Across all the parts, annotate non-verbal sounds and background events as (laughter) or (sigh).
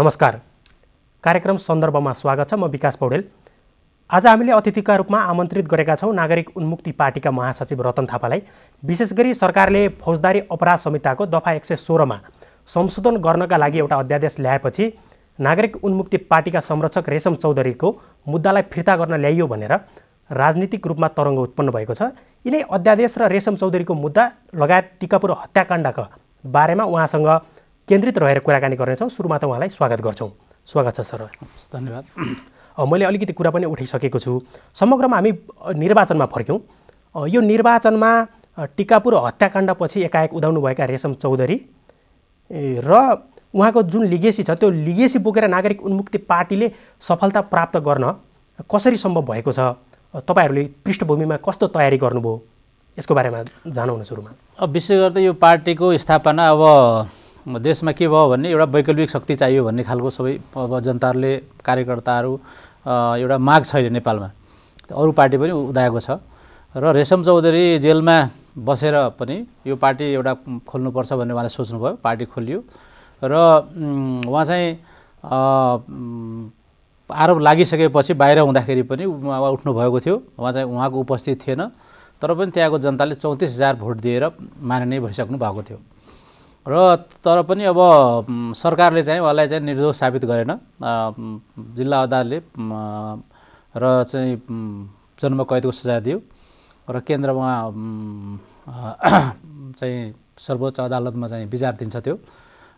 नमस्कार कार्यक्रम सन्दर्भमा स्वागत छ म विकास पौडेल आज हामीले अतिथिका रूपमा आमन्त्रित गरेका छौँ नागरिक उन्मुक्ति पार्टीका महासचिव रतन थापालाई विशेष गरी सरकारले फौजदारी अपराध संहिताको दफा एक सय सोह्रमा संशोधन गर्नका लागि एउटा अध्यादेश ल्याएपछि नागरिक उन्मुक्ति पार्टीका संरक्षक रेशम चौधरीको मुद्दालाई फिर्ता गर्न ल्याइयो भनेर राजनीतिक रूपमा तरङ्ग उत्पन्न भएको छ यिनै अध्यादेश र रेशम चौधरीको मुद्दा लगायत टिकापुर हत्याकाण्डका बारेमा उहाँसँग केन्द्रित रहेर कुराकानी गर्नेछौँ सुरुमा त उहाँलाई स्वागत गर्छौँ स्वागत छ सर धन्यवाद (clears throat) मैले अलिकति कुरा पनि उठाइसकेको छु समग्रमा हामी निर्वाचनमा फर्क्यौँ यो निर्वाचनमा टिकापुर हत्याकाण्डपछि एकाएक उदाउनुभएका रेशम चौधरी र उहाँको जुन लिगेसी छ त्यो लिगेसी बोकेर नागरिक उन्मुक्ति पार्टीले सफलता प्राप्त गर्न कसरी सम्भव भएको छ तपाईँहरूले पृष्ठभूमिमा कस्तो तयारी गर्नुभयो यसको बारेमा जानुहुन सुरुमा अब विशेष त यो पार्टीको स्थापना अब देशमा के भयो भने एउटा वैकल्पिक शक्ति चाहियो भन्ने खालको सबै अब जनताहरूले कार्यकर्ताहरू एउटा माग छैन नेपालमा अरू पार्टी पनि उदाएको छ र रेशम चौधरी जेलमा बसेर पनि यो पार्टी एउटा खोल्नुपर्छ भन्ने उहाँले सोच्नुभयो पार्टी खोलियो र उहाँ चाहिँ आरोप लागिसकेपछि बाहिर हुँदाखेरि पनि उहाँ उठ्नुभएको थियो उहाँ चाहिँ उहाँको उपस्थित थिएन तर पनि त्यहाँको जनताले चौतिस हजार भोट दिएर नै भइसक्नु भएको थियो र तर पनि अब सरकारले चाहिँ उहाँलाई चाहिँ निर्दोष साबित गरेन जिल्ला अदालतले र चाहिँ जन्म कैदको सजाय दियो र केन्द्रमा (clears throat) चाहिँ सर्वोच्च अदालतमा चाहिँ विचार दिन्छ त्यो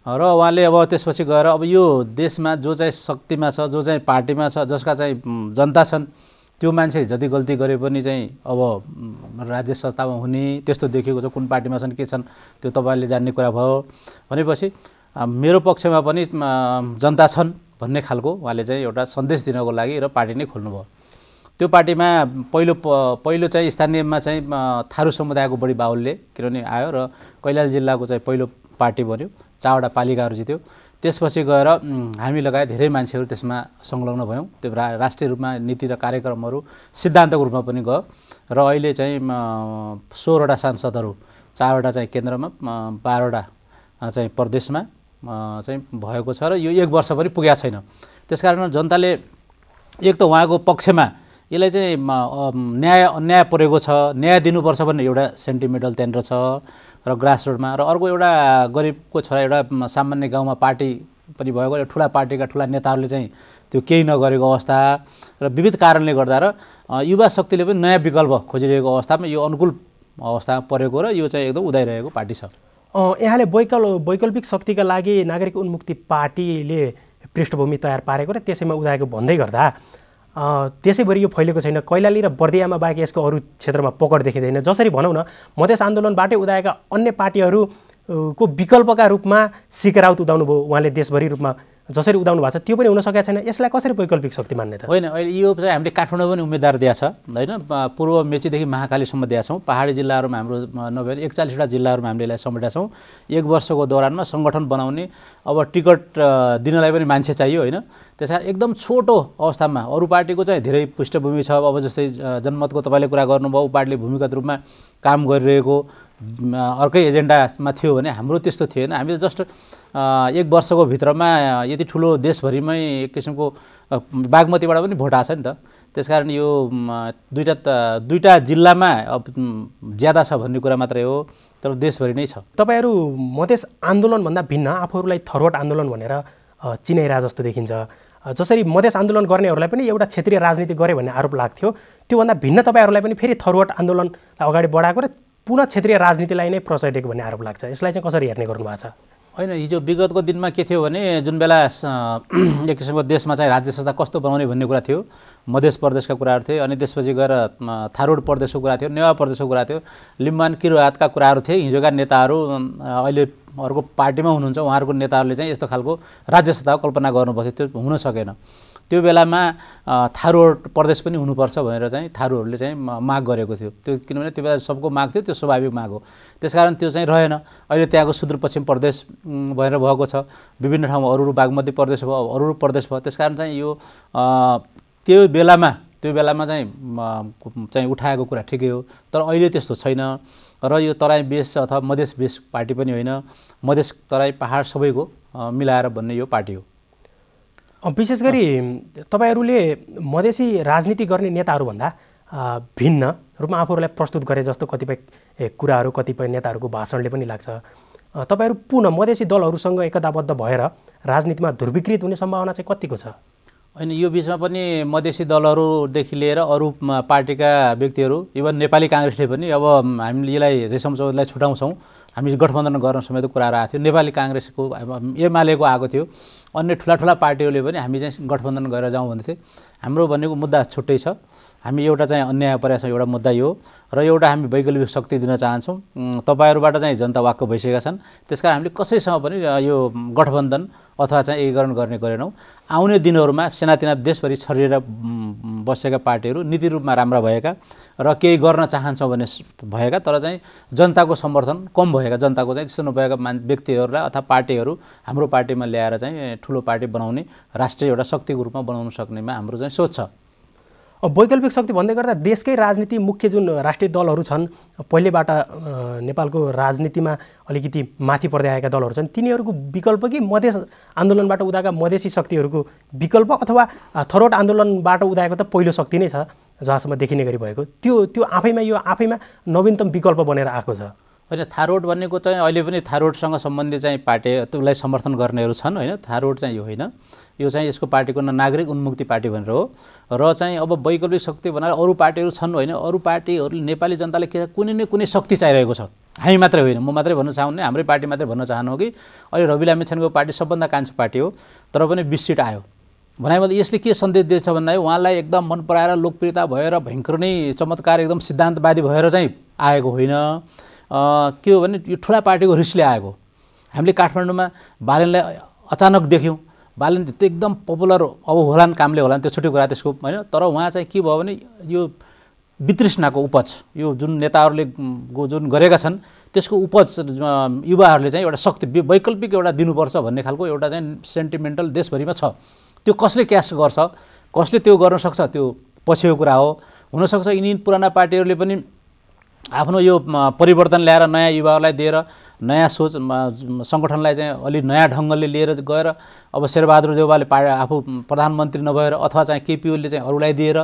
र उहाँले अब त्यसपछि गएर अब यो देशमा जो चाहिँ शक्तिमा छ जो चाहिँ पार्टीमा छ जसका चाहिँ जनता छन् त्यो मान्छे जति गल्ती गरे पनि चाहिँ अब राज्य संस्थामा हुने त्यस्तो देखेको छ कुन पार्टीमा छन् के छन् त्यो तपाईँले जान्ने कुरा भयो भनेपछि मेरो पक्षमा पनि जनता छन् भन्ने खालको उहाँले चाहिँ एउटा सन्देश दिनको लागि र पार्टी नै खोल्नुभयो त्यो पार्टीमा पहिलो पहिलो चाहिँ स्थानीयमा चाहिँ थारू समुदायको बढी बाहुल्य किनभने आयो र कैलाली जिल्लाको चाहिँ पहिलो पार्टी बन्यो चारवटा पालिकाहरू जित्यो त्यसपछि गएर हामी लगायत धेरै मान्छेहरू त्यसमा संलग्न भयौँ त्यो रा राष्ट्रिय रूपमा नीति र कार्यक्रमहरू सिद्धान्तको रूपमा पनि गयो र अहिले चाहिँ सोह्रवटा सांसदहरू चारवटा चाहिँ केन्द्रमा बाह्रवटा चाहिँ प्रदेशमा चाहिँ भएको छ र यो एक वर्ष पनि पुगेको छैन त्यसकारण जनताले एक त उहाँको पक्षमा यसलाई चाहिँ न्याय अन्याय परेको छ न्याय दिनुपर्छ भन्ने एउटा सेन्टिमेन्टल त्यहाँनिर छ र ग्रास ग्रासरुटमा र अर्को एउटा गरिबको छोरा एउटा सामान्य गाउँमा पार्टी पनि भएको एउटा ठुला पार्टीका ठुला नेताहरूले चाहिँ त्यो केही नगरेको अवस्था र विविध कारणले गर्दा र युवा शक्तिले पनि नयाँ विकल्प खोजिरहेको अवस्थामा यो अनुकूल अवस्थामा परेको र यो चाहिँ एकदम उदाइरहेको पार्टी छ यहाँले वैकल वैकल्पिक शक्तिका लागि नागरिक उन्मुक्ति पार्टीले पृष्ठभूमि तयार पारेको र त्यसैमा उदाएको भन्दै गर्दा त्यसैभरि यो फैलिएको छैन कैलाली र बर्दियामा बाहेक यसको अरू क्षेत्रमा पकड देखिँदैन जसरी भनौँ न मधेस आन्दोलनबाटै उदाएका अन्य पार्टीहरूको विकल्पका रूपमा सिकराउत भयो उहाँले देशभरि रूपमा जसरी उदाउनु भएको छ त्यो पनि हुन सकेको छैन यसलाई कसरी वैकल्पिक शक्ति मान्ने त होइन अहिले यो चाहिँ हामीले काठमाडौँ पनि उम्मेद्वार दिएको छ होइन पूर्व मेचीदेखि महाकालीसम्म दिएका छौँ पहाडी जिल्लाहरूमा हाम्रो नभएर एकचालिसवटा जिल्लाहरूमा हामीले यसलाई समेटेका छौँ एक वर्षको दौरानमा सङ्गठन बनाउने अब टिकट दिनलाई पनि मान्छे चाहियो होइन त्यस कारण एकदम छोटो अवस्थामा अरू पार्टीको चाहिँ धेरै पृष्ठभूमि छ अब जस्तै जनमतको तपाईँले कुरा गर्नुभयो पार्टीले भूमिगत रूपमा काम गरिरहेको अर्कै एजेन्डामा थियो भने हाम्रो त्यस्तो थिएन हामीले जस्ट एक वर्षको भित्रमा यति ठुलो देशभरिमै एक किसिमको बागमतीबाट पनि भोट आएको छ नि त त्यसकारण यो दुईवटा दुईवटा जिल्लामा अब ज्यादा छ भन्ने कुरा मात्रै हो तर देशभरि नै छ तपाईँहरू मधेस आन्दोलनभन्दा भिन्न आफूहरूलाई थरवट आन्दोलन भनेर चिनाइरहे जस्तो देखिन्छ जसरी मधेस आन्दोलन गर्नेहरूलाई पनि एउटा क्षेत्रीय राजनीति गरे भन्ने आरोप लाग्थ्यो त्योभन्दा भिन्न तपाईँहरूलाई पनि फेरि थरवट आन्दोलनलाई अगाडि बढाएको र पुनः क्षेत्रीय राजनीतिलाई नै प्रचय दिएको भन्ने आरोप लाग्छ यसलाई चाहिँ कसरी हेर्ने गर्नुभएको छ होइन हिजो विगतको दिनमा के थियो भने जुन बेला (clears throat) एक किसिमको देशमा चाहिँ राज्य संस्था कस्तो बनाउने भन्ने कुरा थियो मध्य प्रदेशका कुराहरू थिए अनि त्यसपछि गएर थारूड प्रदेशको कुरा थियो नेवा प्रदेशको कुरा थियो लिम्बान किरोहातका कुराहरू थिए हिजोका नेताहरू अहिले अर्को पार्टीमा हुनुहुन्छ उहाँहरूको नेताहरूले चाहिँ यस्तो खालको राज्य संस्थाको कल्पना गर्नुभएको थियो त्यो हुन सकेन त्यो बेलामा थारू प्रदेश पनि हुनुपर्छ भनेर चाहिँ थारूहरूले चाहिँ माग गरेको थियो त्यो किनभने त्यो बेला सबको माग थियो त्यो स्वाभाविक माग हो त्यसकारण त्यो चाहिँ रहेन अहिले त्यहाँको सुदूरपश्चिम प्रदेश भएर भएको छ विभिन्न ठाउँमा अरू अरू बागमती प्रदेश भयो अरू अरू प्रदेश भयो त्यसकारण चाहिँ यो त्यो बेलामा त्यो बेलामा चाहिँ चाहिँ उठाएको कुरा ठिकै हो तर अहिले त्यस्तो छैन र यो तराई बेस अथवा मधेस बेस पार्टी पनि होइन मधेस तराई पहाड सबैको मिलाएर भन्ने यो पार्टी हो विशेष गरी तपाईँहरूले मधेसी राजनीति गर्ने नेताहरूभन्दा भिन्न रूपमा आफूहरूलाई प्रस्तुत गरे जस्तो कतिपय कुराहरू कतिपय नेताहरूको भाषणले पनि लाग्छ तपाईँहरू पुनः मधेसी दलहरूसँग एकताबद्ध भएर राजनीतिमा ध्रुवीकृत हुने सम्भावना चाहिँ कतिको छ होइन यो बिचमा पनि मधेसी दलहरूदेखि लिएर अरू पार्टीका व्यक्तिहरू इभन नेपाली काङ्ग्रेसले पनि अब हामीले यसलाई रेशम चौधलाई छुटाउँछौँ हामी गठबन्धन गर्न समेत कुराहरू आएको थियो नेपाली काङ्ग्रेसको एमालेको आएको थियो अन्य ठुला ठुला पार्टीहरूले पनि हामी चाहिँ गठबन्धन गरेर जाउँ भन्दै थियो हाम्रो भनेको मुद्दा छुट्टै छ हामी एउटा चाहिँ अन्याय छ एउटा मुद्दा यो र एउटा हामी वैकल्पिक शक्ति दिन चाहन्छौँ तपाईँहरूबाट चाहिँ जनता वाक्क भइसकेका छन् त्यस कारण हामीले कसैसँग पनि यो गठबन्धन अथवा चाहिँ एकीकरण गर्ने गरेनौँ आउने दिनहरूमा सेनातिना देशभरि छरिएर बसेका पार्टीहरू नीति रूपमा राम्रा भएका र केही गर्न चाहन्छौँ भने भएका तर चाहिँ जनताको समर्थन कम भएका जनताको चाहिँ त्यस्तो नभएका मान व्यक्तिहरूलाई अथवा पार्टीहरू हाम्रो पार्टीमा ल्याएर चाहिँ ठुलो पार्टी बनाउने राष्ट्रिय एउटा शक्तिको रूपमा बनाउन सक्नेमा हाम्रो चाहिँ सोच छ वैकल्पिक शक्ति भन्दै गर्दा देशकै राजनीति मुख्य जुन राष्ट्रिय दलहरू छन् पहिलेबाट नेपालको राजनीतिमा अलिकति माथि पर्दै आएका दलहरू छन् तिनीहरूको विकल्प कि मधेस आन्दोलनबाट उदाएका मधेसी शक्तिहरूको विकल्प अथवा थरोट आन्दोलनबाट उदाएको त पहिलो शक्ति नै छ जहाँसम्म देखिने गरी भएको त्यो त्यो आफैमा यो आफैमा नवीनतम विकल्प बनेर आएको छ होइन थारोड भनेको चाहिँ अहिले पनि थारोडसँग सम्बन्धित चाहिँ पार्टी त्यसलाई समर्थन गर्नेहरू छन् होइन थारोड चाहिँ यो होइन यो चाहिँ यसको पार्टीको नागरिक उन्मुक्ति पार्टी भनेर हो र चाहिँ अब वैकल्पिक शक्ति भनेर अरू पार्टीहरू छन् होइन अरू पार्टीहरूले नेपाली जनताले के कुनै न कुनै शक्ति चाहिरहेको छ हामी मात्रै होइन म मात्रै भन्न चाहन्ने हाम्रै पार्टी मात्रै भन्न हो कि अहिले रवि छेनको पार्टी सबभन्दा कान्छो पार्टी हो तर पनि बिस सिट आयो भने यसले के सन्देश दिएछ भन्दा उहाँलाई एकदम मन पराएर लोकप्रियता भएर भयङ्कर नै चमत्कार एकदम सिद्धान्तवादी भएर चाहिँ आएको होइन के हो भने यो ठुला पार्टीको रिसले आएको हामीले काठमाडौँमा बालनलाई अचानक देख्यौँ बालन त्यो एकदम पपुलर अब होलान् कामले होलान् त्यो छुट्टै कुरा त्यसको होइन तर उहाँ चाहिँ के भयो भने यो वितृष्णाको उपज यो जुन नेताहरूले जुन गरेका छन् त्यसको उपज युवाहरूले चाहिँ एउटा शक्ति वैकल्पिक एउटा दिनुपर्छ भन्ने खालको एउटा चाहिँ सेन्टिमेन्टल देशभरिमा छ त्यो कसले क्यास गर्छ कसले त्यो गर्न सक्छ त्यो पछिको कुरा हो हुनसक्छ यिनी पुराना पार्टीहरूले पनि आफ्नो यो परिवर्तन ल्याएर नयाँ युवाहरूलाई दिएर नयाँ सोच सङ्गठनलाई चाहिँ अलि नयाँ ढङ्गले लिएर गएर अब शेरबहादुर देवालले पा आफू प्रधानमन्त्री नभएर अथवा चाहिँ केपिओले चाहिँ अरूलाई दिएर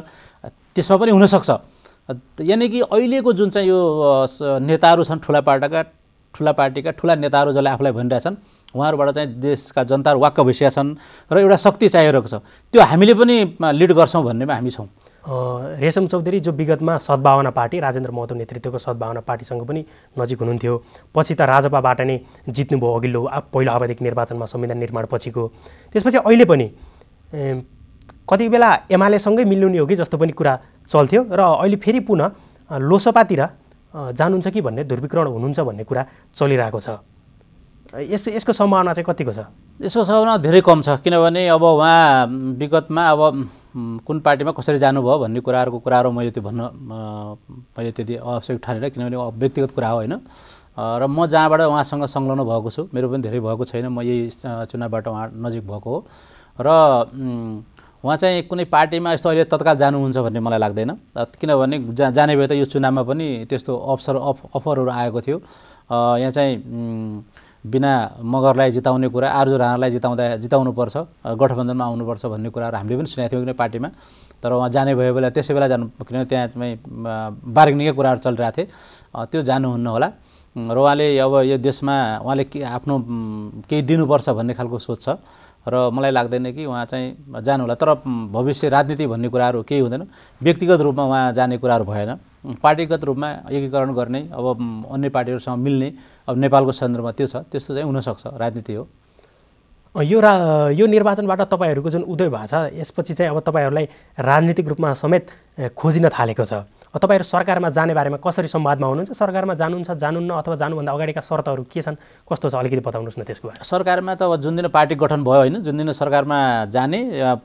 त्यसमा पनि हुनसक्छ यानि कि अहिलेको जुन चाहिँ यो नेताहरू छन् ठुला पार्टीका ठुला पार्टीका ठुला नेताहरू जसले आफूलाई भनिरहेछन् उहाँहरूबाट चाहिँ देशका जनताहरू वाक्क भइसकेका छन् र एउटा शक्ति चाहिरहेको छ त्यो हामीले पनि लिड गर्छौँ भन्नेमा हामी छौँ रेशम चौधरी जो विगतमा सद्भावना पार्टी राजेन्द्र महतो नेतृत्वको सद्भावना पार्टीसँग पनि नजिक हुनुहुन्थ्यो पछि त राजपाबाट नै जित्नुभयो अघिल्लो पहिलो आवधिक निर्वाचनमा संविधान निर्माण पछिको त्यसपछि अहिले पनि कति बेला एमालेसँगै मिल्ने हो कि जस्तो पनि कुरा चल्थ्यो र अहिले फेरि पुनः लोसपातिर जानुहुन्छ कि भन्ने ध्रुवीकरण हुनुहुन्छ भन्ने कुरा चलिरहेको छ यस यसको सम्भावना चाहिँ कतिको छ यसको सम्भावना धेरै कम छ किनभने अब उहाँ विगतमा अब कुन पार्टीमा कसरी जानुभयो भन्ने कुराहरूको कुराहरू मैले त्यो भन्न मैले त्यति आवश्यक ठानेर किनभने व्यक्तिगत कुरा हो होइन र म जहाँबाट उहाँसँग संलग्न भएको छु मेरो पनि धेरै भएको छैन म यही चुनावबाट उहाँ नजिक भएको हो र उहाँ चाहिँ कुनै पार्टीमा यस्तो अहिले तत्काल जानुहुन्छ भन्ने मलाई लाग्दैन किनभने जा जाने भए त यो चुनावमा पनि त्यस्तो अवसर अफ अफ अफरहरू आएको थियो यहाँ चाहिँ बिना मगरलाई जिताउने कुरा आर्जु राणालाई जिताउँदा जिताउनुपर्छ गठबन्धनमा आउनुपर्छ भन्ने कुराहरू हामीले पनि सुनेको थियौँ किन पार्टीमा तर उहाँ जाने भयो बेला त्यसै बेला जानु किनभने त्यहाँ चाहिँ बार्गेनिङकै कुराहरू चलिरहेको थिए त्यो जानुहुन्न होला र उहाँले अब यो देशमा उहाँले के आफ्नो केही दिनुपर्छ भन्ने खालको सोच छ र मलाई लाग्दैन कि उहाँ चाहिँ जानुहोला तर भविष्य राजनीति भन्ने कुराहरू केही हुँदैन व्यक्तिगत रूपमा उहाँ जाने कुराहरू भएन पार्टीगत रूपमा एकीकरण गर्ने अब अन्य पार्टीहरूसँग मिल्ने अब नेपालको सन्दर्भमा त्यो छ त्यस्तो चाहिँ हुनसक्छ राजनीति हो यो रा यो निर्वाचनबाट तपाईँहरूको जुन उदय भएको छ यसपछि चाहिँ अब तपाईँहरूलाई राजनीतिक रूपमा समेत खोजिन थालेको छ तपाईँहरू सरकारमा जाने बारेमा कसरी संवादमा हुनुहुन्छ सरकारमा जानुहुन्छ जानुन्न अथवा जानुभन्दा अगाडिका शर्तहरू के छन् कस्तो छ अलिकति बताउनुहोस् न त्यसको बारे सरकारमा त अब जुन दिन पार्टी गठन भयो होइन जुन दिन सरकारमा जाने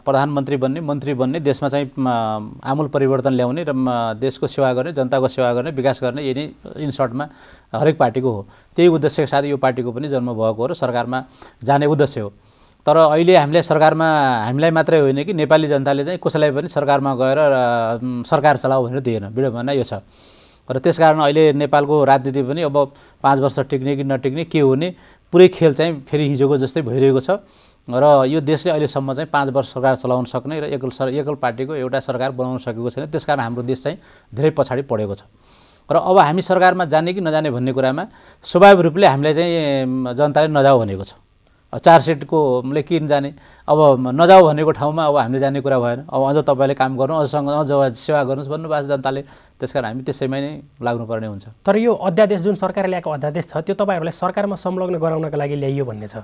प्रधानमन्त्री बन्ने मन्त्री बन्ने देशमा चाहिँ आमूल परिवर्तन ल्याउने र देशको सेवा गर्ने जनताको सेवा गर्ने विकास गर्ने यही इन सर्टमा हरेक पार्टीको हो त्यही उद्देश्यको साथ यो पार्टीको पनि जन्म भएको हो र सरकारमा जाने उद्देश्य हो तर अहिले हामीले सरकारमा हामीलाई मात्रै होइन कि नेपाली जनताले चाहिँ कसैलाई पनि सरकारमा गएर सरकार चलाऊ भनेर दिएन विडम्बना यो छ र त्यस कारण अहिले नेपालको राजनीति पनि अब पाँच वर्ष टिक्ने कि नटिक्ने के हुने पुरै खेल चाहिँ फेरि हिजोको जस्तै भइरहेको छ र यो देशले अहिलेसम्म चाहिँ पाँच वर्ष सरकार चलाउन सक्ने र एकल सर एकल पार्टीको एउटा सरकार बनाउन सकेको छैन त्यसकारण हाम्रो देश चाहिँ धेरै पछाडि पढेको छ र अब हामी सरकारमा जाने कि नजाने भन्ने कुरामा स्वाभाविक रूपले हामीलाई चाहिँ जनताले नजाऊ भनेको छ चार ले किन जाने अब नजाऊ भनेको ठाउँमा अब हामीले जाने कुरा भएन अब अझ तपाईँले काम गर्नु अझसँग अझ सेवा गर्नुहोस् भन्नुभएको छ जनताले त्यस कारण हामी त्यसैमा नै लाग्नुपर्ने हुन्छ तर यो अध्यादेश जुन सरकारले ल्याएको अध्यादेश छ त्यो तपाईँहरूलाई सरकारमा संलग्न गराउनका लागि ल्याइयो भन्ने छ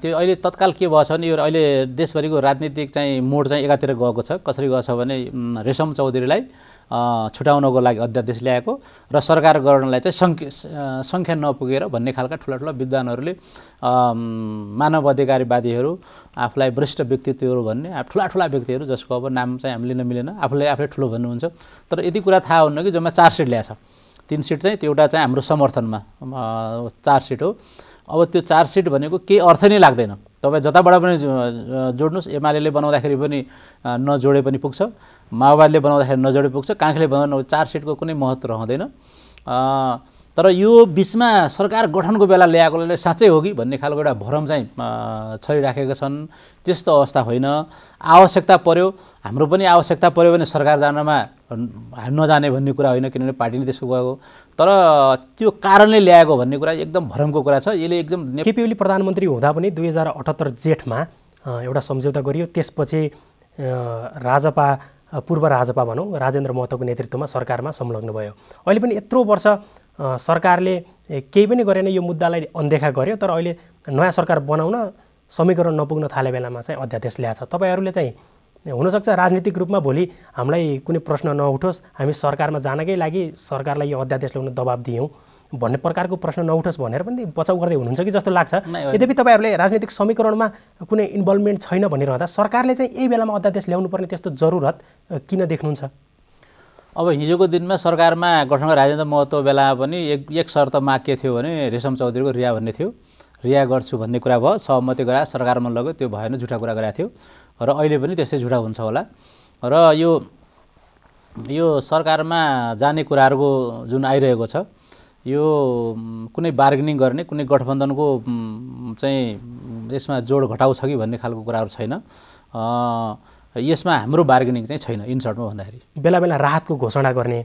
त्यो अहिले तत्काल के भएको छ भने यो अहिले देशभरिको राजनीतिक चाहिँ मोड चाहिँ एकातिर गएको छ कसरी गएको छ भने रेशम चौधरीलाई छुटाउनको लागि अध्यादेश ल्याएको र सरकार गर्नलाई चाहिँ सङ्ख्या सङ्ख्या नपुगेर भन्ने खालका ठुला ठुला विद्वानहरूले मानव अधिकारवादीहरू आफूलाई वरिष्ठ व्यक्तित्वहरू भन्ने ठुला ठुला व्यक्तिहरू जसको अब नाम चाहिँ हामी लिन मिलेन आफूले आफूले ठुलो भन्नुहुन्छ तर यति कुरा थाहा हुन्न कि जम्मा चार सिट ल्याएको छ तिन सिट चाहिँ त्यो एउटा चाहिँ हाम्रो समर्थनमा चार सिट हो अब त्यो चार सिट भनेको केही अर्थ नै लाग्दैन तपाईँ जताबाट पनि जोड्नुहोस् एमाले बनाउँदाखेरि पनि नजोडे पनि पुग्छ माओवादीले बनाउँदाखेरि नजोडे पुग्छ काङ्ग्रेसले बनाउनु चार सिटको कुनै महत्त्व रहँदैन तर यो बिचमा सरकार गठनको बेला ल्याएकोले साँच्चै हो कि भन्ने खालको एउटा भ्रम चाहिँ छरिराखेका छन् त्यस्तो अवस्था होइन आवश्यकता पर्यो हाम्रो पनि आवश्यकता पऱ्यो भने सरकार जानमा नजाने भन्ने कुरा होइन किनभने पार्टीले त्यसको गएको तर त्यो कारणले ल्याएको भन्ने कुरा एकदम भ्रमको कुरा छ यसले एकदम केपी ओली प्रधानमन्त्री हुँदा पनि दुई हजार अठहत्तर जेठमा एउटा सम्झौता गरियो त्यसपछि राजपा पूर्व राजपा भनौँ राजेन्द्र महतोको नेतृत्वमा सरकारमा संलग्न भयो अहिले पनि यत्रो वर्ष सरकारले केही पनि गरेन यो मुद्दालाई अनदेखा गर्यो तर अहिले नयाँ सरकार बनाउन समीकरण नपुग्न थाले बेलामा चाहिँ अध्यादेश ल्याएको छ तपाईँहरूले चाहिँ हुनसक्छ राजनीतिक रूपमा भोलि हामीलाई कुनै प्रश्न नउठोस् हामी सरकारमा जानकै लागि सरकारलाई यो अध्यादेश ल्याउन दबाब दियौँ भन्ने प्रकारको प्रश्न नउठोस् भनेर पनि बचाउ गर्दै हुनुहुन्छ कि जस्तो लाग्छ यद्यपि तपाईँहरूले राजनीतिक समीकरणमा कुनै इन्भल्भमेन्ट छैन भनिरहँदा सरकारले चाहिँ यही बेलामा अध्यादेश ल्याउनुपर्ने त्यस्तो जरुरत किन देख्नुहुन्छ अब हिजोको दिनमा सरकारमा गठन राजेन्द्र महतो बेला पनि एक एक शर्तमा के थियो भने रेशम चौधरीको रिया भन्ने थियो रिया गर्छु भन्ने कुरा भयो सहमति गरा सरकारमा लग्यो त्यो भएन झुटा कुरा गराएको थियो र अहिले पनि त्यस्तै झुटा हुन्छ होला र यो यो सरकारमा जाने कुराहरूको जुन आइरहेको छ यो कुनै बार्गेनिङ गर्ने कुनै गठबन्धनको चाहिँ यसमा जोड घटाउँछ कि भन्ने खालको कुराहरू छैन यसमा हाम्रो बार्गेनिङ चाहिँ छैन इन्सर्टमा भन्दाखेरि बेला बेला राहतको घोषणा गर्ने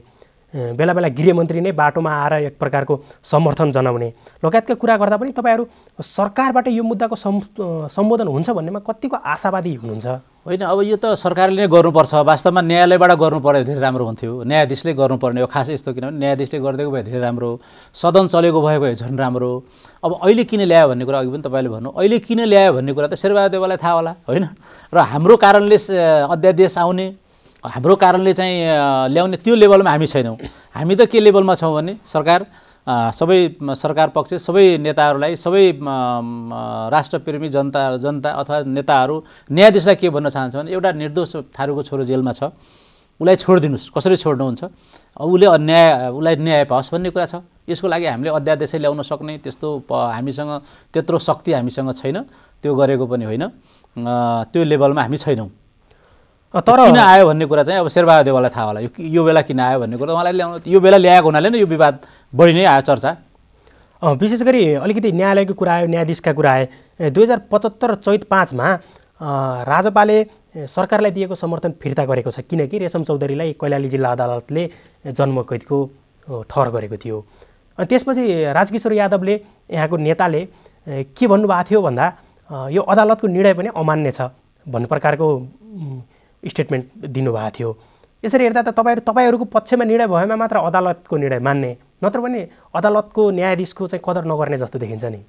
बेला बेला गृहमन्त्री नै बाटोमा आएर एक प्रकारको समर्थन जनाउने लगायतका कुरा गर्दा पनि तपाईँहरू सरकारबाट यो मुद्दाको सम्बोधन हुन्छ भन्नेमा कतिको आशावादी हुनुहुन्छ होइन अब यो त सरकारले नै गर्नुपर्छ वास्तवमा न्यायालयबाट गर्नु पर्यो धेरै राम्रो हुन्थ्यो न्यायाधीशले गर्नुपर्ने हो खास यस्तो किनभने न्यायाधीशले गरिदिएको भए धेरै राम्रो सदन चलेको भए भए झन् राम्रो अब अहिले किन ल्यायो भन्ने कुरा अघि पनि तपाईँले भन्नु अहिले किन ल्यायो भन्ने कुरा त शेरबहादेवालाई थाहा होला होइन र हाम्रो कारणले अध्यादेश आउने हाम्रो कारणले चाहिँ ल्याउने त्यो लेभलमा हामी छैनौँ हामी त के लेभलमा छौँ भने सरकार सबै सरकार पक्ष सबै नेताहरूलाई सबै राष्ट्रप्रेमी जनता जनता अथवा नेताहरू न्यायाधीशलाई के भन्न चाहन्छ भने एउटा निर्दोष थारूको छोरो जेलमा छ उसलाई छोडिदिनुहोस् कसरी छोड्नुहुन्छ उसले अन्याय उसलाई न्याय पाओस् भन्ने कुरा छ यसको लागि हामीले अध्यादेशै ल्याउन सक्ने त्यस्तो हामीसँग त्यत्रो शक्ति हामीसँग छैन त्यो गरेको पनि होइन त्यो लेभलमा हामी छैनौँ तर किन आयो भन्ने कुरा चाहिँ अब शेरबहादेवालाई थाहा होला यो यो बेला किन आयो भन्ने कुरा उहाँलाई ल्याउनु यो बेला ल्याएको हुनाले नै यो विवाद बढी नै आयो चर्चा विशेष गरी अलिकति न्यायालयको कुरा आयो न्यायाधीशका कुरा आए दुई हजार पचहत्तर चैत पाँचमा राजपाले सरकारलाई दिएको समर्थन फिर्ता गरेको छ किनकि रेशम चौधरीलाई कैलाली जिल्ला अदालतले जन्मकैदको ठहर गरेको थियो अनि त्यसपछि राजकिशोर यादवले यहाँको नेताले के भन्नुभएको थियो भन्दा यो अदालतको निर्णय पनि अमान्य छ भन्ने प्रकारको स्टेटमेन्ट दिनुभएको थियो यसरी हेर्दा त तपाईँहरू तपाईँहरूको पक्षमा निर्णय भएमा मात्र अदालतको निर्णय मान्ने नत्र भने अदालतको न्यायाधीशको चाहिँ कदर नगर्ने जस्तो देखिन्छ नि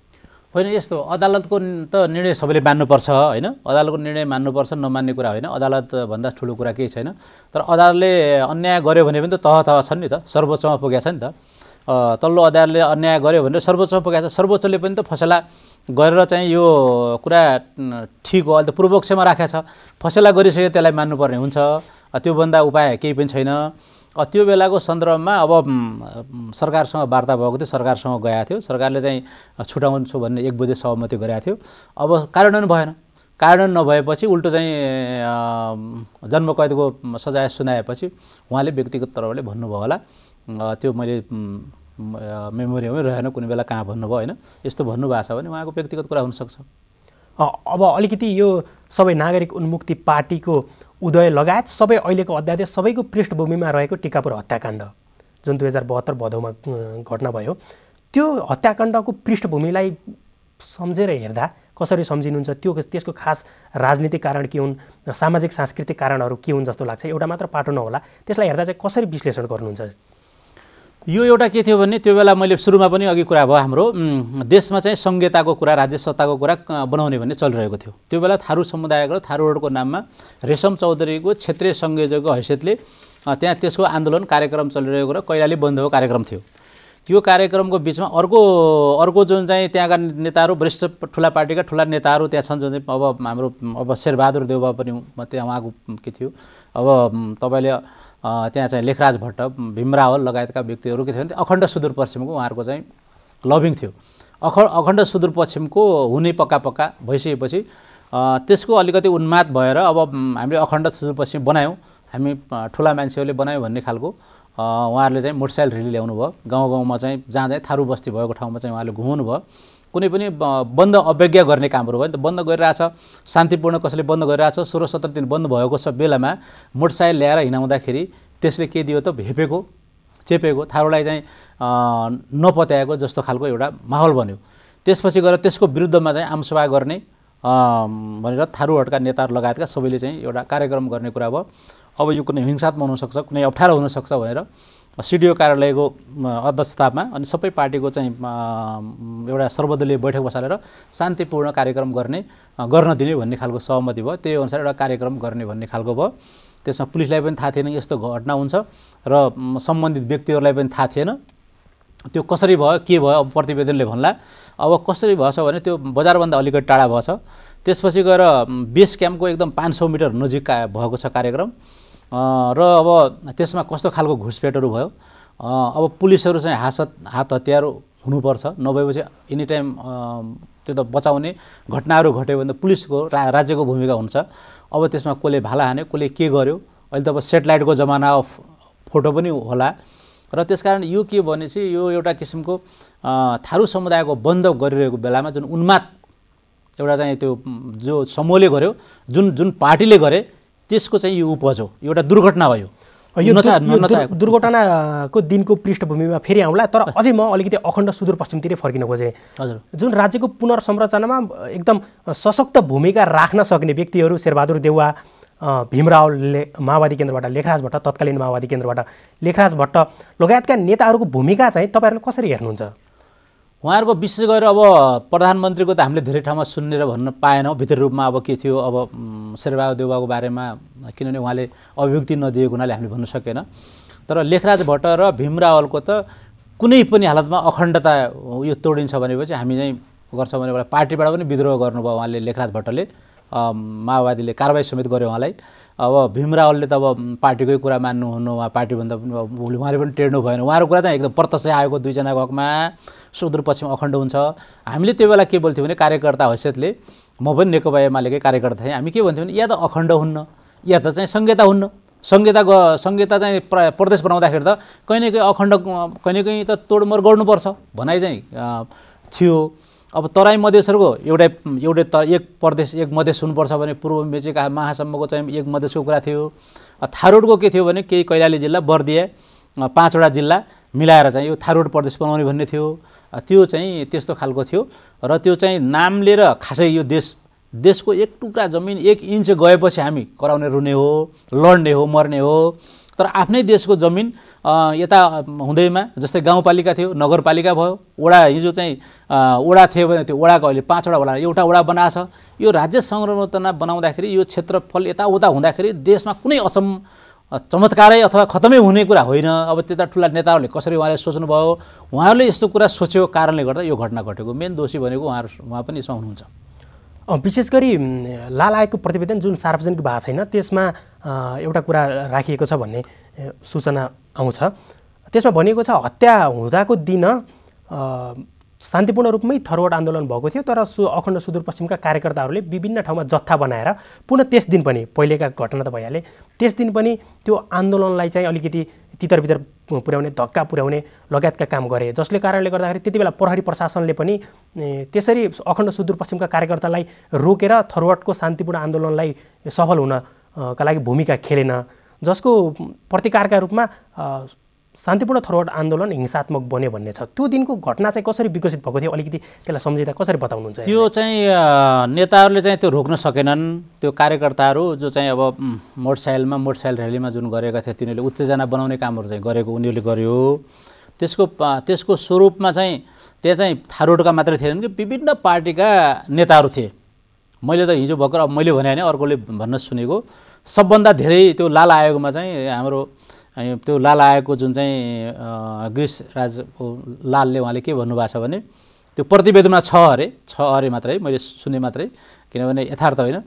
होइन यस्तो अदालतको त निर्णय सबैले मान्नुपर्छ होइन अदालतको निर्णय मान्नुपर्छ नमान्ने कुरा होइन अदालतभन्दा ठुलो कुरा केही छैन तर अदालतले अन्याय गर्यो भने पनि त तह तह छन् नि त सर्वोच्चमा पुगेका छ नि त तल्लो अदालतले अन्याय गर्यो भनेर सर्वोच्चमा पुगेको छ सर्वोच्चले पनि त फसला गरेर चाहिँ यो कुरा ठिक हो अहिले त पूर्वपक्षमा राखेको छ फसला गरिसक्यो त्यसलाई मान्नुपर्ने हुन्छ त्योभन्दा उपाय केही पनि छैन त्यो बेलाको सन्दर्भमा अब सरकारसँग वार्ता भएको थियो सरकारसँग गएको थियो सरकारले चाहिँ छुटाउँछु भन्ने एक बुझे सहमति गरेको थियो अब कार्यान्वयन भएन कार्यान्वयन नभएपछि उल्टो चाहिँ जन्मकैदको सजाय सुनाएपछि उहाँले व्यक्तिगत तर्फले भन्नुभयो होला त्यो मैले मेमोरीमै रहेन कुनै बेला कहाँ भन्नुभयो होइन यस्तो भन्नुभएको छ भने उहाँको व्यक्तिगत कुरा हुनसक्छ अब अलिकति यो सबै नागरिक उन्मुक्ति पार्टीको उदय लगायत सबै अहिलेको अध्यादेश सबैको पृष्ठभूमिमा रहेको टिकापुर हत्याकाण्ड जुन दुई हजार बहत्तर भदौमा घटना भयो त्यो हत्याकाण्डको पृष्ठभूमिलाई सम्झेर हेर्दा कसरी सम्झिनुहुन्छ त्यो त्यसको खास राजनीतिक कारण के हुन् सामाजिक सांस्कृतिक कारणहरू के हुन् जस्तो लाग्छ एउटा मात्र पाटो नहोला त्यसलाई हेर्दा चाहिँ कसरी विश्लेषण गर्नुहुन्छ यो एउटा के थियो भने त्यो बेला मैले सुरुमा पनि अघि कुरा भयो हाम्रो देशमा चाहिँ सङ्घीयताको कुरा राज्य सत्ताको कुरा बनाउने भन्ने चलिरहेको थियो त्यो बेला थारू समुदायको थारू रोडको नाममा रेशम चौधरीको क्षेत्रीय संयोजकको हैसियतले त्यहाँ त्यसको आन्दोलन कार्यक्रम चलिरहेको र कैलाली बन्दको कार्यक्रम थियो त्यो कार्यक्रमको बिचमा अर्को अर्को जुन चाहिँ त्यहाँका नेताहरू वरिष्ठ ठुला पार्टीका ठुला नेताहरू त्यहाँ छन् जुन चाहिँ अब हाम्रो अब शेरबहादुर देवबा पनि त्यहाँ उहाँको के थियो अब तपाईँले त्यहाँ चाहिँ लेखराज भट्ट भीमरावल लगायतका व्यक्तिहरू के थियो भने अखण्ड सुदूरपश्चिमको उहाँहरूको चाहिँ लभिङ थियो अख अखण्ड सुदूरपश्चिमको हुने पक्का पक्का भइसकेपछि त्यसको अलिकति उन्माद भएर अब हामीले अखण्ड सुदूरपश्चिम बनायौँ हामी ठुला मान्छेहरूले बनायौँ भन्ने खालको उहाँहरूले चाहिँ मोटरसाइकल रेली ल्याउनु भयो गाउँ गाउँमा चाहिँ जहाँ चाहिँ थारू बस्ती भएको ठाउँमा चाहिँ उहाँहरूले घुमाउनु भयो कुनै पनि बन्द अवज्ञा गर्ने कामहरू भयो नि त बन्द गरिरहेछ शान्तिपूर्ण कसैले बन्द गरिरहेछ सोह्र सत्र दिन बन्द भएको छ बेलामा मोटरसाइकल ल्याएर हिँडाउँदाखेरि त्यसले के दियो त भेपेको चेपेको थारूलाई चाहिँ नपत्याएको जस्तो खालको एउटा माहौल बन्यो त्यसपछि गएर त्यसको विरुद्धमा चाहिँ आमसभा गर्ने भनेर थारूहटका नेताहरू लगायतका सबैले चाहिँ एउटा कार्यक्रम गर्ने कुरा भयो अब यो कुनै हिंसात्मक हुनसक्छ कुनै अप्ठ्यारो हुनसक्छ भनेर सिडिओ कार्यालयको अध्यक्षतामा अनि सबै पार्टीको चाहिँ एउटा सर्वदलीय बैठक बसालेर शान्तिपूर्ण कार्यक्रम गर्ने गर्न दिने भन्ने खालको सहमति भयो त्यही अनुसार एउटा कार्यक्रम गर्ने भन्ने खालको भयो त्यसमा पुलिसलाई पनि थाहा थिएन यस्तो घटना हुन्छ र सम्बन्धित व्यक्तिहरूलाई पनि थाहा थिएन त्यो कसरी भयो के भयो अब प्रतिवेदनले भन्ला अब कसरी भएछ भने त्यो बजारभन्दा अलिकति टाढा भएछ त्यसपछि गएर बेस क्याम्पको एकदम पाँच सौ मिटर नजिक भएको छ कार्यक्रम र अब त्यसमा कस्तो खालको घुसपेटहरू भयो अब पुलिसहरू चाहिँ हासत हात हतियार हुनुपर्छ नभएपछि एनी टाइम त्यो त बचाउने घटनाहरू घट्यो भने त पुलिसको रा राज्यको भूमिका हुन्छ अब त्यसमा कसले भाला हान्यो कसले के गर्यो अहिले त अब सेटेलाइटको जमाना फोटो पनि होला र त्यसकारण यो के भनेपछि यो एउटा किसिमको थारू समुदायको बन्द गरिरहेको बेलामा जुन उन्माद एउटा चाहिँ त्यो जो समूहले गर्यो जुन जुन पार्टीले गरे त्यसको चाहिँ यो उपज हो एउटा दुर्घटना भयो यो दुर्घटनाको दिनको पृष्ठभूमिमा फेरि आउँला तर अझै म अलिकति अखण्ड सुदूरपश्चिमतिरै फर्किन खोजेँ हजुर जुन राज्यको पुनर्संरचनामा एकदम सशक्त भूमिका राख्न सक्ने व्यक्तिहरू शेरबहादुर देउवा भीमरावले माओवादी केन्द्रबाट लेखराज भट्ट तत्कालीन माओवादी केन्द्रबाट लेखराज भट्ट लगायतका नेताहरूको भूमिका चाहिँ तपाईँहरूले कसरी हेर्नुहुन्छ उहाँहरूको विशेष गरेर अब प्रधानमन्त्रीको त हामीले धेरै ठाउँमा सुन्ने र भन्न पाएनौँ भित्र रूपमा अब के थियो अब शेरबा देउबाको बारेमा किनभने उहाँले अभिव्यक्ति नदिएको हुनाले हामीले भन्न सकेन तर लेखराज भट्ट र भीम रावलको त कुनै पनि हालतमा अखण्डता यो तोडिन्छ भनेपछि हामी चाहिँ गर्छौँ भने एउटा पार्टीबाट पनि विद्रोह गर्नुभयो उहाँले लेखराज भट्टले माओवादीले कारवाही समेत गर्यो उहाँलाई अब भीम रावलले त अब पार्टीकै कुरा मान्नुहुन्न उहाँ पार्टीभन्दा पनि उहाँले पनि टेर्नु भएन उहाँहरूको कुरा चाहिँ एकदम प्रत्यक्ष आएको दुईजनाको हकमा सुदूरपश्चिम अखण्ड हुन्छ हामीले त्यो बेला के बोल्थ्यौँ भने कार्यकर्ता हैसियतले म पनि नेकपा एमालेकै कार्यकर्ता थिएँ हामी के भन्थ्यौँ भने या त अखण्ड हुन्न या त चाहिँ संहिता हुन्न संहिता ग संहिता चाहिँ प्र प्रदेश बनाउँदाखेरि त कहीँ न कहीँ अखण्ड कहीँ न कहीँ त तोडमोड गर्नुपर्छ भनाइ चाहिँ थियो अब तराई मधेसहरूको एउटै एउटै त एक प्रदेश एक मधेस हुनुपर्छ भने पूर्व मेची महासम्मको चाहिँ एक मधेसको कुरा थियो थारोडको के थियो भने केही कैलाली जिल्ला बर्दिया पाँचवटा जिल्ला मिलाएर चाहिँ यो थारोड प्रदेश बनाउने भन्ने थियो त्यो चाहिँ त्यस्तो खालको थियो र त्यो चाहिँ नाम लिएर खासै यो देश देशको एक टुक्रा जमिन एक इन्च गएपछि हामी कराउने रुने हो लड्ने हो मर्ने हो तर आफ्नै देशको जमिन यता हुँदैमा जस्तै गाउँपालिका थियो नगरपालिका भयो ओडा हिजो चाहिँ ओडा थियो भने त्यो ओडाको अहिले पाँचवटा वडा एउटा वडा बनाएको छ यो राज्य संरचना बनाउँदाखेरि यो क्षेत्रफल यताउता हुँदाखेरि देशमा कुनै अचम्म चमत्कारै अथवा खतमै हुने कुरा होइन अब त्यता ठुला नेताहरूले कसरी उहाँले सोच्नुभयो उहाँहरूले यस्तो कुरा सोचेको कारणले गर्दा यो घटना घटेको मेन दोषी भनेको उहाँहरू उहाँ पनि यसमा हुनुहुन्छ विशेष गरी लाल आएको प्रतिवेदन जुन सार्वजनिक भएको छैन त्यसमा एउटा कुरा राखिएको छ भन्ने सूचना आउँछ त्यसमा भनिएको छ हत्या हुँदाको दिन शान्तिपूर्ण रूपमै थरवट आन्दोलन भएको थियो तर सु अखण्ड सुदूरपश्चिमका कार्यकर्ताहरूले विभिन्न ठाउँमा जत्था बनाएर पुनः त्यस दिन पनि पहिलेका घटना त भइहाले त्यस दिन पनि त्यो आन्दोलनलाई चाहिँ अलिकति तितरभित्र पुर्याउने धक्का पुर्याउने लगायतका काम गरे जसले कारणले गर्दाखेरि त्यति बेला प्रहरी प्रशासनले पनि त्यसरी अखण्ड सुदूरपश्चिमका कार्यकर्तालाई रोकेर थरवटको शान्तिपूर्ण आन्दोलनलाई सफल हुनका लागि भूमिका खेलेन जसको प्रतिकारका रूपमा शान्तिपूर्ण थरोट आन्दोलन हिंसात्मक बन्यो भन्ने छ त्यो दिनको घटना चाहिँ कसरी विकसित भएको थियो अलिकति त्यसलाई सम्झिँदा कसरी बताउनुहुन्छ त्यो चाहिँ नेताहरूले चाहिँ त्यो रोक्न सकेनन् त्यो कार्यकर्ताहरू जो चाहिँ अब मोटरसाइकलमा मोटरसाइकल ऱ्यालीमा जुन गरेका थिए तिनीहरूले उत्तेजना बनाउने कामहरू चाहिँ गरेको उनीहरूले गर्यो त्यसको त्यसको स्वरूपमा चाहिँ त्यहाँ चाहिँ थारोडका मात्रै थिएनन् कि विभिन्न पार्टीका नेताहरू थिए मैले त हिजो भर्खर अब मैले भने अर्कोले भन्न सुनेको सबभन्दा धेरै त्यो लाल आयोगमा चाहिँ हाम्रो त्यो लाल आएको जुन चाहिँ ग्रिस राजको लालले उहाँले के भन्नुभएको छ भने त्यो प्रतिवेदनमा छ अरे छ अरे मात्रै मैले सुने मात्रै किनभने यथार्थ होइन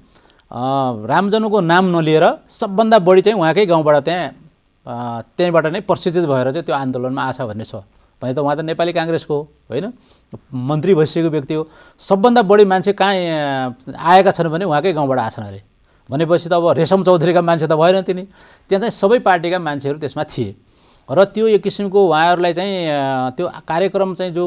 रामजनुको नाम नलिएर सबभन्दा बढी चाहिँ उहाँकै गाउँबाट त्यहाँ त्यहीँबाट नै प्रशिक्षित भएर चाहिँ त्यो आन्दोलनमा आछ भन्ने छ भने त उहाँ त नेपाली काङ्ग्रेसको होइन मन्त्री भइसकेको व्यक्ति हो सबभन्दा बढी मान्छे कहाँ आएका छन् भने उहाँकै गाउँबाट आछन् अरे भनेपछि त अब रेशम चौधरीका मान्छे त भएन तिनी त्यहाँ चाहिँ सबै पार्टीका मान्छेहरू त्यसमा थिए र त्यो एक किसिमको उहाँहरूलाई चाहिँ त्यो कार्यक्रम चाहिँ जो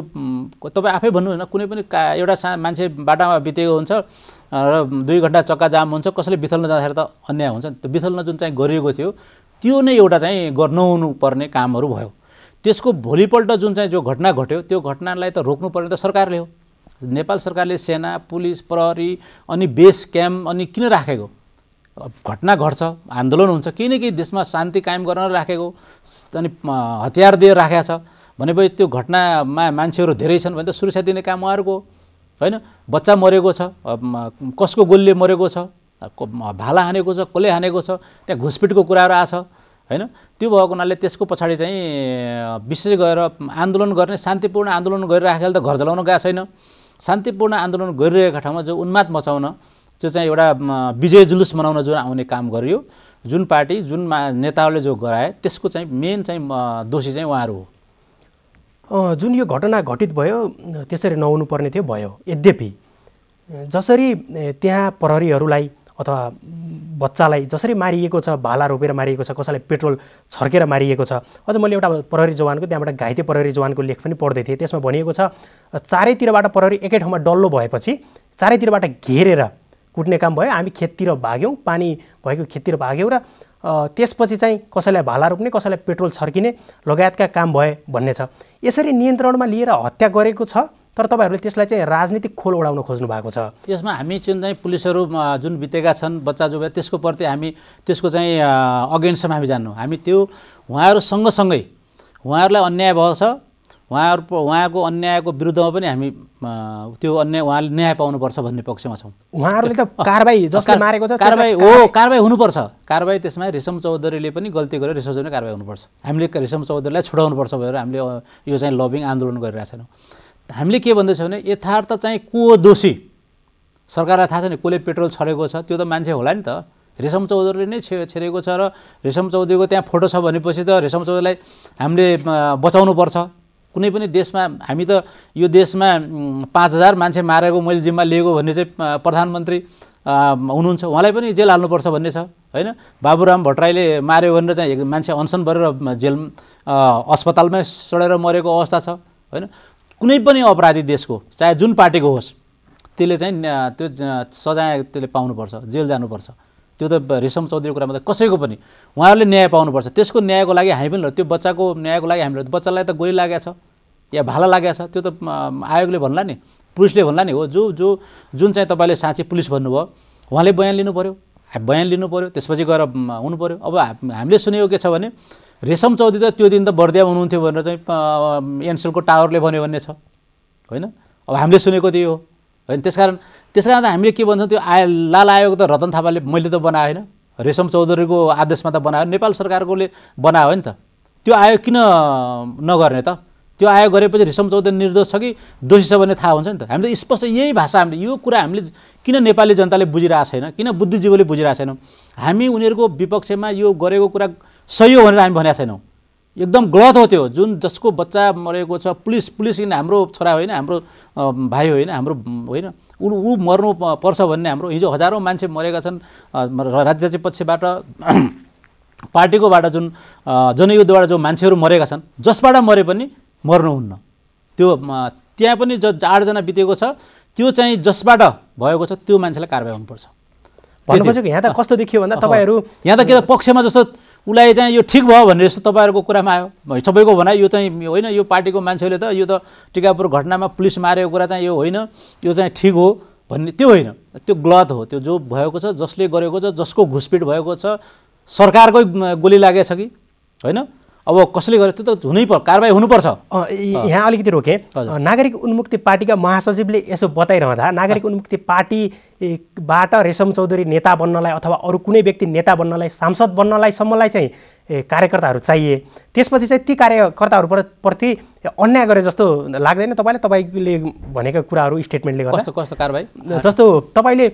तपाईँ आफै भन्नुहुन्छ कुनै पनि का एउटा सा मान्छे बाटामा बितेको हुन्छ र दुई घन्टा चक्का जाम हुन्छ कसैले बिथल्न जाँदाखेरि त अन्याय हुन्छ त्यो बिथल्न जुन चाहिँ गरिएको थियो त्यो नै एउटा चाहिँ गर्नुहुनु पर्ने कामहरू भयो त्यसको भोलिपल्ट जुन चाहिँ जो घटना घट्यो त्यो घटनालाई त रोक्नु पर्ने त सरकारले हो नेपाल सरकारले सेना पुलिस प्रहरी अनि बेस क्याम्प अनि किन राखेको घटना घट्छ आन्दोलन हुन्छ किनकि देशमा शान्ति कायम गर्न राखेको अनि हतियार दिएर राखेको छ भनेपछि त्यो घटनामा मान्छेहरू धेरै छन् भने त सुरक्षा दिने काम उहाँहरूको होइन बच्चा मरेको छ कसको गोलीले मरेको छ भाला हानेको छ कसले हानेको छ त्यहाँ घुसपिटको कुराहरू छ होइन त्यो भएको हुनाले त्यसको पछाडि चाहिँ विशेष गएर आन्दोलन गर्ने शान्तिपूर्ण आन्दोलन गरिराखेको त घर जलाउन गएको छैन शान्तिपूर्ण आन्दोलन गरिरहेका ठाउँमा जो उन्माद मचाउन त्यो चाहिँ एउटा विजय जुलुस मनाउन जुन आउने काम गरियो जुन पार्टी जुन नेताहरूले जो गराए त्यसको चाहिँ मेन चाहिँ दोषी चाहिँ उहाँहरू हो जुन यो घटना घटित भयो त्यसरी नहुनु पर्ने थियो भयो यद्यपि जसरी त्यहाँ प्रहरीहरूलाई अथवा बच्चालाई जसरी मारिएको छ भाला रोपेर मारिएको छ कसैलाई पेट्रोल छर्केर मारिएको छ अझ मैले एउटा प्रहरी जवानको त्यहाँबाट घाइते प्रहरी जवानको लेख पनि पढ्दै थिएँ त्यसमा भनिएको छ चारैतिरबाट प्रहरी एकै ठाउँमा डल्लो भएपछि चारैतिरबाट घेरेर कुट्ने काम भयो हामी खेततिर भाग्यौँ पानी भएको खेततिर भाग्यौँ र त्यसपछि चाहिँ कसैलाई भाला रोप्ने कसैलाई पेट्रोल छर्किने लगायतका काम भए भन्ने छ यसरी नियन्त्रणमा लिएर हत्या गरेको छ तर तपाईँहरूले त्यसलाई चाहिँ राजनीतिक खोल ओढाउन खोज्नु भएको छ त्यसमा हामी जुन चाहिँ पुलिसहरू जुन बितेका छन् बच्चा जो त्यसको प्रति हामी त्यसको चाहिँ अगेन्स्टमा हामी जान्नु हामी त्यो उहाँहरू सँगसँगै उहाँहरूलाई अन्याय भएको छ उहाँहरू उहाँको अन्यायको विरुद्धमा पनि हामी त्यो अन्याय उहाँले न्याय पाउनुपर्छ भन्ने पक्षमा छौँ उहाँहरूले त कारवाही जसले मारेको छ कारवाही हो कारवाही हुनुपर्छ कारवाही त्यसमा रेशम चौधरीले पनि गल्ती गरेर रेशम चौधरी कारवाही हुनुपर्छ हामीले रेशम चौधरीलाई छुटाउनुपर्छ भनेर हामीले यो चाहिँ लबिङ आन्दोलन गरिरहेको छैनौँ हामीले के भन्दैछौँ भने यथार्थ चाहिँ को दोषी सरकारलाई थाहा छ नि कसले पेट्रोल छरेको छ त्यो त मान्छे होला नि त रेशम चौधरीले नै छे छेरेको छ र रेशम चौधरीको त्यहाँ फोटो छ भनेपछि त रेशम चौधरीलाई हामीले बचाउनुपर्छ कुनै पनि देशमा हामी त यो देशमा पाँच हजार मान्छे मारेको मैले जिम्मा लिएको भन्ने चाहिँ प्रधानमन्त्री हुनुहुन्छ उहाँलाई पनि जेल हाल्नुपर्छ भन्ने छ होइन बाबुराम भट्टराईले मार्यो भनेर चाहिँ मान्छे अनसन गरेर जेल अस्पतालमै सडेर मरेको अवस्था छ होइन कुनै पनि अपराधी देशको चाहे जुन पार्टीको होस् त्यसले चाहिँ त्यो सजाय त्यसले पाउनुपर्छ जेल जानुपर्छ त्यो त रेशम चौधरीको कुरामा त कसैको पनि उहाँहरूले न्याय पाउनुपर्छ त्यसको न्यायको लागि हामी पनि त्यो बच्चाको न्यायको लागि हामीले बच्चालाई त गोली लागेको छ या भाला लागेको छ त्यो त आयोगले भन्ला नि पुलिसले भन्ला नि हो जो जो जुन चाहिँ तपाईँले साँच्ची पुलिस भन्नुभयो उहाँले बयान लिनु पऱ्यो बयान लिनु पऱ्यो त्यसपछि गएर हुनु पऱ्यो अब हामीले सुनेको के छ भने रेशम चौधरी त त्यो दिन त बर्दियामा हुनुहुन्थ्यो भनेर चाहिँ एनसेलको टावरले भन्यो भन्ने छ होइन अब हामीले सुनेको त्यही हो होइन त्यसकारण त्यस कारण त हामीले के भन्छौँ त्यो आय लाल आयोग त रतन थापाले मैले त होइन रेशम चौधरीको आदेशमा त बनायो नेपाल सरकारकोले बनायो नि त त्यो आयोग किन नगर्ने त त्यो आयोग गरेपछि रेशम चौधरी निर्दोष छ कि दोषी छ भन्ने थाहा हुन्छ नि त हामी त स्पष्ट यही भाषा हामीले यो कुरा हामीले किन नेपाली जनताले बुझिरहेको छैन किन बुद्धिजीवीले बुझिरहेको छैनौँ हामी उनीहरूको विपक्षमा यो गरेको कुरा सही हो भनेर हामी भनेका छैनौँ एकदम गलत हो त्यो जुन जसको बच्चा मरेको छ पुलिस पुलिस किन हाम्रो छोरा होइन हाम्रो भाइ होइन हाम्रो होइन ऊ ऊ मर्नु पर्छ भन्ने हाम्रो हिजो हजारौँ मान्छे मरेका छन् राज्य चाहिँ पक्षबाट (clears throat) पार्टीकोबाट जुन जनयुद्धबाट जो मान्छेहरू मरेका छन् जसबाट मरे पनि मर्नुहुन्न त्यो त्यहाँ पनि ज आठजना बितेको छ त्यो चाहिँ जसबाट भएको छ त्यो मान्छेलाई कारवाही हुनुपर्छ भनेपछि यहाँ त कस्तो देखियो भन्दा तपाईँहरू यहाँ त के त पक्षमा जस्तो उसलाई चाहिँ यो ठिक भयो भनेर जस्तो तपाईँहरूको कुरामा आयो सबैको भनाइ यो चाहिँ होइन यो पार्टीको मान्छेहरूले त यो त टिकापुर घटनामा पुलिस मारेको कुरा चाहिँ यो होइन यो चाहिँ ठिक हो भन्ने त्यो होइन त्यो गलत हो त्यो जो भएको छ जसले गरेको छ जसको घुसपिट भएको छ सरकारकै गोली लागेछ कि होइन अब कसले गरे त्यो त हुनै पर्छ कारवाही हुनुपर्छ यहाँ अलिकति रोके नागरिक उन्मुक्ति पार्टीका महासचिवले यसो बताइरहँदा नागरिक उन्मुक्ति पार्टीबाट रेशम चौधरी नेता बन्नलाई अथवा अरू कुनै व्यक्ति नेता बन्नलाई सांसद बन्नलाई सम्मलाई चाहिँ कार्यकर्ताहरू चाहिए त्यसपछि चाहिँ ती प्रति अन्याय गरे जस्तो लाग्दैन तपाईँले तपाईँले भनेका कुराहरू स्टेटमेन्टले गर्दा कस्तो कस्तो कारवाही जस्तो तपाईँले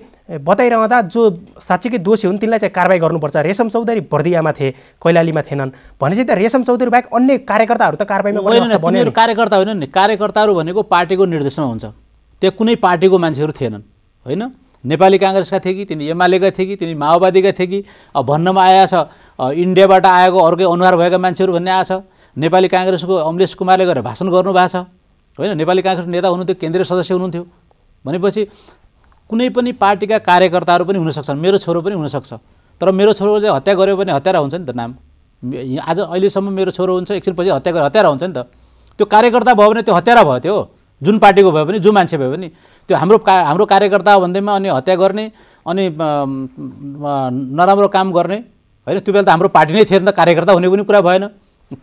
बताइरहँदा जो साँच्चीकै दोषी हुन् तिनलाई चाहिँ कारवाही गर्नुपर्छ रेशम चौधरी बर्दियामा थिए कैलालीमा थिएनन् भनेपछि त रेशम चौधरी बाहेक अन्य कार्यकर्ताहरू त कारवाहीमा कार्यकर्ता होइन नि कार्यकर्ताहरू भनेको पार्टीको निर्देशमा हुन्छ त्यहाँ कुनै पार्टीको मान्छेहरू थिएनन् होइन नेपाली काङ्ग्रेसका थिए कि तिनी एमालेका थिए कि तिनी माओवादीका थिए कि अब भन्नमा आएछ इन्डियाबाट आएको अर्कै अनुहार भएका मान्छेहरू भन्ने आएछ नेपाली काङ्ग्रेसको अमलेश कुमारले गरेर भाषण गर्नुभएको छ होइन नेपाली काङ्ग्रेस नेता हुनुहुन्थ्यो केन्द्रीय सदस्य हुनुहुन्थ्यो भनेपछि कुनै पनि पार्टीका कार्यकर्ताहरू पनि हुनसक्छन् मेरो छोरो पनि हुनसक्छ तर मेरो छोरोले हत्या गर्यो भने हत्यारा हुन्छ नि त नाम आज अहिलेसम्म मेरो छोरो हुन्छ एकछिनपछि हत्या गरेर हत्यारा हुन्छ नि त त्यो कार्यकर्ता भयो भने त्यो हत्यारा भयो त्यो जुन पार्टीको भयो भने जो मान्छे भयो भने त्यो हाम्रो का हाम्रो कार्यकर्ता भन्दैमा अनि हत्या गर्ने अनि नराम्रो काम गर्ने होइन त्यो बेला त हाम्रो पार्टी नै थिएन त कार्यकर्ता हुने पनि कुरा भएन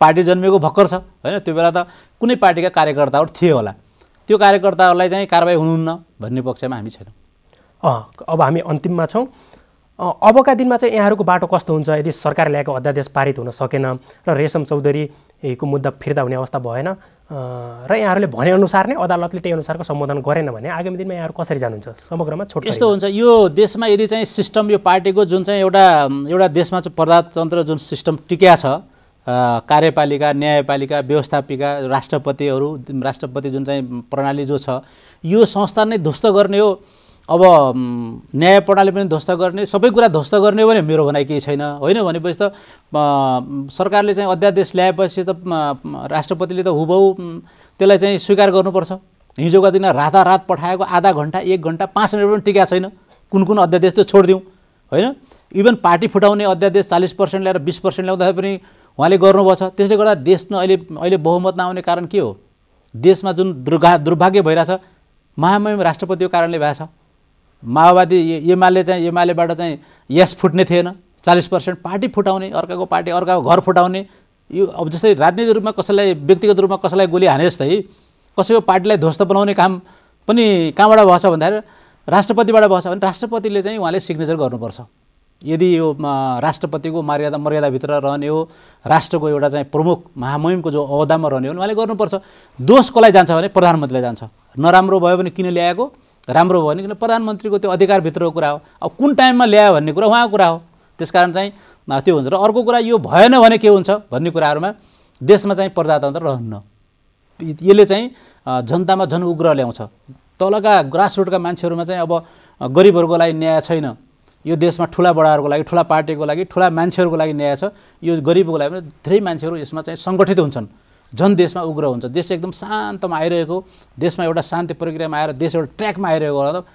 पार्टी जन्मेको भर्खर छ होइन त्यो बेला त कुनै पार्टीका कार्यकर्ताहरू थिए होला त्यो कार्यकर्ताहरूलाई चाहिँ कारवाही हुनुहुन्न भन्ने पक्षमा हामी छैनौँ अब हामी अन्तिममा छौँ अबका दिनमा चाहिँ यहाँहरूको बाटो कस्तो हुन्छ यदि सरकार ल्याएको अध्यादेश पारित हुन सकेन र रेशम चौधरीको मुद्दा फिर्ता हुने अवस्था भएन र यहाँहरूले भनेअनुसार नै अदालतले त्यही अनुसारको सम्बोधन गरेन भने आगामी दिनमा यहाँहरू कसरी जानुहुन्छ समग्रमा छोटो यस्तो हुन्छ यो देशमा यदि चाहिँ सिस्टम यो पार्टीको जुन चाहिँ एउटा एउटा देशमा चाहिँ प्रजातन्त्र जुन सिस्टम टिक्या छ कार्यपालिका न्यायपालिका व्यवस्थापिका राष्ट्रपतिहरू राष्ट्रपति जुन चाहिँ प्रणाली जो छ यो संस्था नै ध्वस्त गर्ने हो अब न्याय प्रणाली पनि ध्वस्त गर्ने सबै कुरा ध्वस्त गर्ने हो भने मेरो भनाइ केही छैन होइन भनेपछि त सरकारले चाहिँ अध्यादेश ल्याएपछि त राष्ट्रपतिले त हुबहु त्यसलाई चाहिँ स्वीकार गर्नुपर्छ हिजोका दिन रातारात पठाएको आधा घन्टा एक घन्टा पाँच मिनट पनि टिका छैन कुन कुन अध्यादेश त छोडिदिउँ होइन इभन पार्टी फुटाउने अध्यादेश चालिस पर्सेन्ट ल्याएर बिस पर्सेन्ट ल्याउँदाखेरि पनि उहाँले गर्नुभएको त्यसले गर्दा देश न अहिले अहिले बहुमत नआउने कारण के हो देशमा जुन दुर्गा दुर्भाग्य भइरहेछ महामहिम राष्ट्रपतिको कारणले भएछ माओवादी एमाले चाहिँ एमालेबाट चाहिँ यस फुट्ने थिएन चालिस पर्सेन्ट पार्टी फुटाउने अर्काको पार्टी अर्काको घर फुटाउने यो अब जस्तै राजनीतिक रूपमा कसैलाई व्यक्तिगत रूपमा कसैलाई गोली हाने जस्तै कसैको पार्टीलाई ध्वस्त बनाउने काम पनि कहाँबाट भएछ भन्दाखेरि राष्ट्रपतिबाट भएछ भने राष्ट्रपतिले चाहिँ उहाँले सिग्नेचर गर्नुपर्छ यदि यो राष्ट्रपतिको मर्यादा मर्यादाभित्र रहने हो राष्ट्रको एउटा चाहिँ प्रमुख महामहिमको जो अवधामा रहने हो उहाँले गर्नुपर्छ दोष कसलाई जान्छ भने प्रधानमन्त्रीलाई जान्छ नराम्रो भयो भने किन ल्याएको राम्रो भयो भने किन प्रधानमन्त्रीको त्यो अधिकारभित्रको कुरा हो अब कुन टाइममा ल्यायो भन्ने कुरा उहाँको कुरा हो त्यस कारण चाहिँ त्यो हुन्छ र अर्को कुरा यो भएन भने के हुन्छ भन्ने कुराहरूमा देशमा चाहिँ प्रजातन्त्र रहन्न यसले चाहिँ जनतामा उग्र ल्याउँछ तलका ग्रासरुटका मान्छेहरूमा चाहिँ अब गरिबहरूको लागि न्याय छैन यो देशमा ठुला बडाहरूको लागि ठुला पार्टीको लागि ठुला मान्छेहरूको लागि न्याय छ यो गरिबको लागि पनि धेरै मान्छेहरू यसमा चाहिँ सङ्गठित हुन्छन् झन् देशमा उग्र हुन्छ देश एकदम शान्तमा आइरहेको देशमा एउटा शान्ति प्रक्रियामा आएर देश एउटा ट्र्याकमा आइरहेको होला त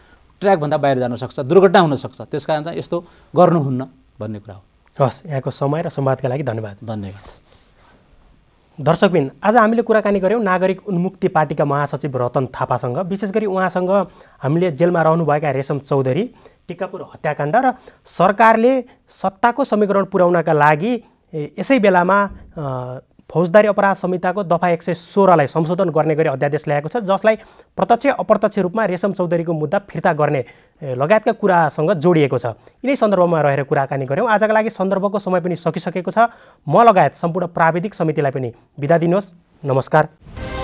ट्र्याकभन्दा बाहिर जानुसक्छ दुर्घटना हुनसक्छ त्यस कारण चाहिँ यस्तो गर्नुहुन्न भन्ने कुरा हो हस् यहाँको समय र संवादका लागि धन्यवाद धन्यवाद दर्शकबिन आज हामीले कुराकानी गऱ्यौँ नागरिक उन्मुक्ति पार्टीका महासचिव रतन थापासँग विशेष गरी उहाँसँग हामीले जेलमा रहनुभएका रेशम चौधरी टिकापुर हत्याकाण्ड र सरकारले सत्ताको समीकरण पुर्याउनका लागि यसै बेलामा फौजदारी अपराध संहिताको दफा एक सय सोह्रलाई संशोधन गर्ने गरी अध्यादेश ल्याएको छ जसलाई प्रत्यक्ष अप्रत्यक्ष रूपमा रेशम चौधरीको मुद्दा फिर्ता गर्ने लगायतका कुरासँग जोडिएको छ यिनै सन्दर्भमा रहेर कुराकानी गऱ्यौँ आजका लागि सन्दर्भको समय पनि सकिसकेको छ म लगायत सम्पूर्ण प्राविधिक समितिलाई पनि बिदा दिनुहोस् नमस्कार